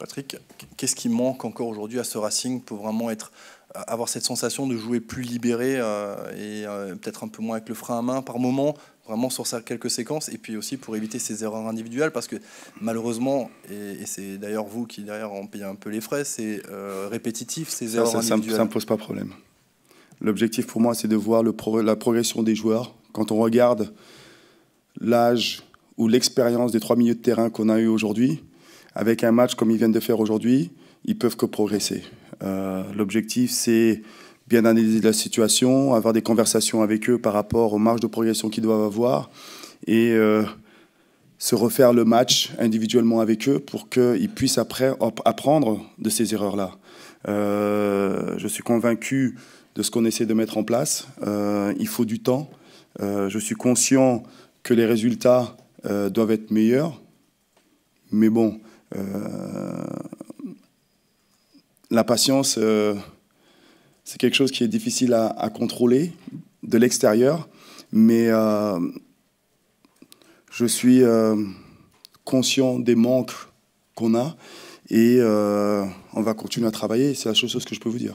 Patrick, qu'est-ce qui manque encore aujourd'hui à ce Racing pour vraiment être, avoir cette sensation de jouer plus libéré euh, et euh, peut-être un peu moins avec le frein à main par moment, vraiment sur quelques séquences, et puis aussi pour éviter ces erreurs individuelles, parce que malheureusement, et, c'est d'ailleurs vous qui derrière en payez un peu les frais, c'est euh, répétitif ces erreurs individuelles. Ça ne pose pas problème. L'objectif pour moi, c'est de voir le la progression des joueurs. Quand on regarde l'âge ou l'expérience des trois milieux de terrain qu'on a eu aujourd'hui, avec un match comme ils viennent de faire aujourd'hui, ils peuvent que progresser. Euh, l'objectif, c'est bien analyser la situation, avoir des conversations avec eux par rapport aux marges de progression qu'ils doivent avoir et euh, se refaire le match individuellement avec eux pour qu'ils puissent après apprendre de ces erreurs-là. Euh, je suis convaincu de ce qu'on essaie de mettre en place. il faut du temps. je suis conscient que les résultats doivent être meilleurs. Mais bon, euh, la patience, euh, c'est quelque chose qui est difficile à, contrôler de l'extérieur, mais euh, je suis conscient des manques qu'on a et on va continuer à travailler. C'est la seule chose que je peux vous dire.